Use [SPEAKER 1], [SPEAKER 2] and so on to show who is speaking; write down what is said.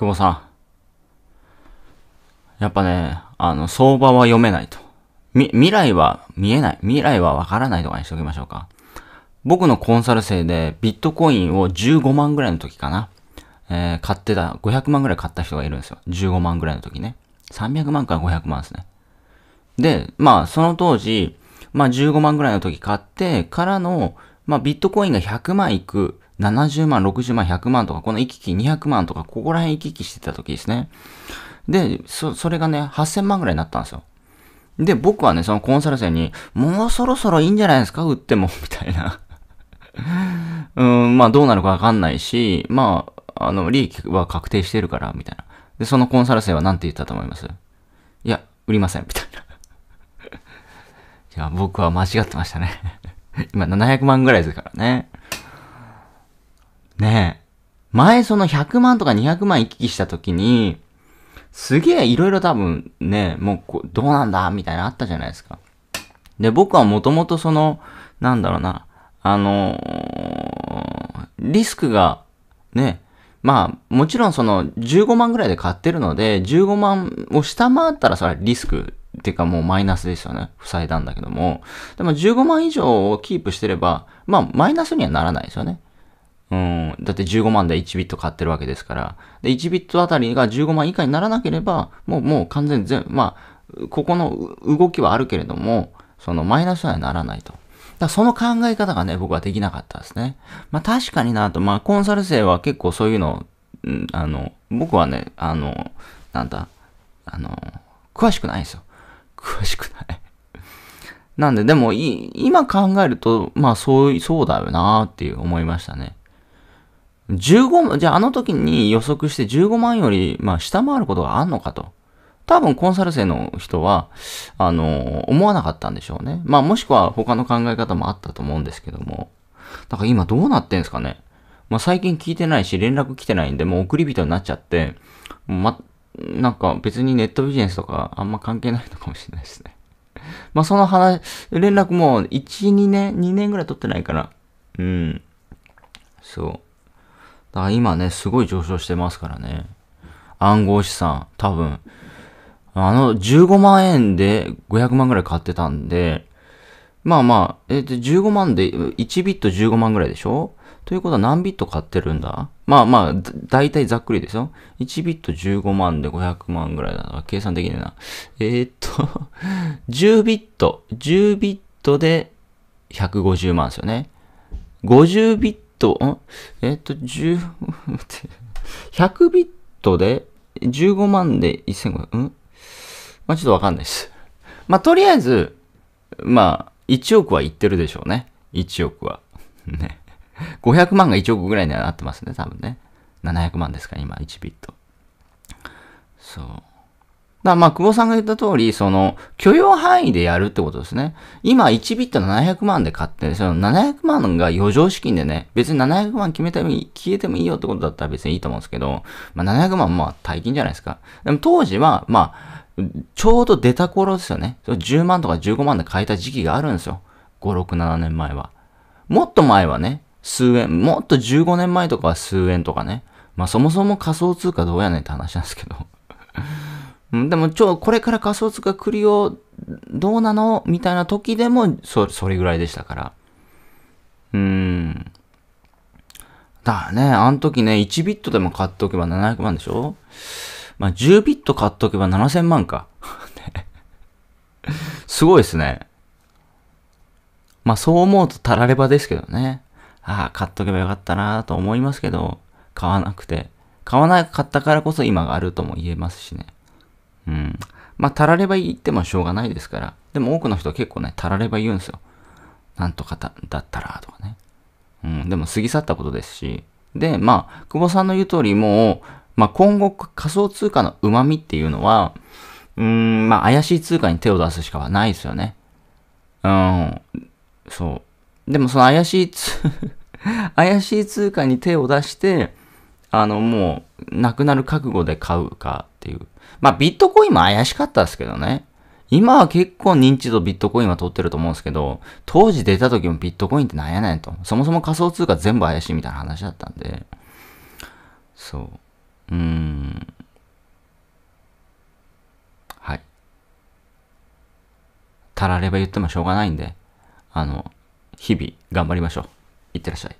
[SPEAKER 1] 久保さん。やっぱね、あの、相場は読めないと。み、未来は見えない。未来はわからないとかにしておきましょうか。僕のコンサル生でビットコインを15万ぐらいの時かな。えー、買ってた、500万ぐらい買った人がいるんですよ。15万ぐらいの時ね。300万から500万ですね。で、まあ、その当時、まあ15万ぐらいの時買ってからの、まあビットコインが100万いく70万、60万、100万とか、この行き来200万とか、ここら辺行き来してた時ですね。で、そ、それがね、8000万ぐらいになったんですよ。で、僕はね、そのコンサル生に、もうそろそろいいんじゃないですか売っても、みたいな。うん、まあどうなるかわかんないし、まあ、あの、利益は確定してるから、みたいな。で、そのコンサル生は何て言ったと思いますいや、売りません、みたいな。いや、僕は間違ってましたね。今700万ぐらいですからね。ねえ、前その100万とか200万行き来した時に、すげえ色々多分ね、もうどうなんだみたいなあったじゃないですか。で、僕はもともとその、なんだろうな、あのー、リスクが、ね、まあ、もちろんその15万ぐらいで買ってるので、15万を下回ったらそれはリスクっていうかもうマイナスですよね。塞いだんだけども。でも15万以上をキープしてれば、まあマイナスにはならないですよね。うん。だって15万で1ビット買ってるわけですから。で、1ビットあたりが15万以下にならなければ、もう、もう完全全、まあ、ここの動きはあるけれども、そのマイナスにはならないと。だその考え方がね、僕はできなかったですね。まあ確かになと、まあコンサル生は結構そういうの、うん、あの、僕はね、あの、なんだ、あの、詳しくないですよ。詳しくないなんで、でも、今考えると、まあそう、そうだよなっていう思いましたね。15万、じゃああの時に予測して15万より、まあ、下回ることがあんのかと。多分コンサル生の人は、あの、思わなかったんでしょうね。まあもしくは他の考え方もあったと思うんですけども。だから今どうなってんすかね。まあ最近聞いてないし連絡来てないんで、もう送り人になっちゃって、ま、なんか別にネットビジネスとかあんま関係ないのかもしれないですね。まあその話、連絡もう1、2年、2年ぐらい取ってないから。うん。そう。だから今ね、すごい上昇してますからね。暗号資産、多分。あの、15万円で500万ぐらい買ってたんで、まあまあ、え、で、15万で、1ビット15万ぐらいでしょということは何ビット買ってるんだまあまあ、だいたいざっくりですよ。1ビット15万で500万ぐらいだから計算できねえな。えー、っと、10 ビット、10ビットで150万ですよね。50ビットト、えっと、10、100ビットで15万で1500、うんまあ、ちょっとわかんないです。まあ、とりあえず、まあ、1億はいってるでしょうね。1億は。ね。500万が1億ぐらいにはなってますね、多分ね。700万ですから、今、1ビット。そう。だまあ、久保さんが言った通り、その、許容範囲でやるってことですね。今、1ビット700万で買って、その700万が余剰資金でね、別に700万決めてもいい、消えてもいいよってことだったら別にいいと思うんですけど、まあ、700万まあ、大金じゃないですか。でも当時は、まあ、ちょうど出た頃ですよね。10万とか15万で買えた時期があるんですよ。5、6、7年前は。もっと前はね、数円、もっと15年前とかは数円とかね。まあ、そもそも仮想通貨どうやねんって話なんですけど。うん、でも、ちょ、これから仮想通貨クリオ、どうなのみたいな時でも、そ、それぐらいでしたから。うん。だね、あの時ね、1ビットでも買っておけば700万でしょまあ、10ビット買っておけば7000万か。すごいですね。まあ、そう思うとたらればですけどね。ああ、買っとけばよかったなと思いますけど、買わなくて。買わなかったからこそ今があるとも言えますしね。うん。まあ、たられば言ってもしょうがないですから。でも多くの人は結構ね、たられば言うんですよ。なんとかだったら、とかね。うん、でも過ぎ去ったことですし。で、まあ、久保さんの言う通り、もう、まあ、今後仮想通貨の旨味っていうのは、うーん、まあ、怪しい通貨に手を出すしかないですよね。うん、そう。でもその怪しい通 怪しい通貨に手を出して、あの、もう、なくなる覚悟で買うか、っていう。まあ、ビットコインも怪しかったですけどね。今は結構認知度ビットコインは取ってると思うんですけど、当時出た時もビットコインってなんやねんと。そもそも仮想通貨全部怪しいみたいな話だったんで。そう。うーん。はい。たられば言ってもしょうがないんで、あの、日々頑張りましょう。いってらっしゃい。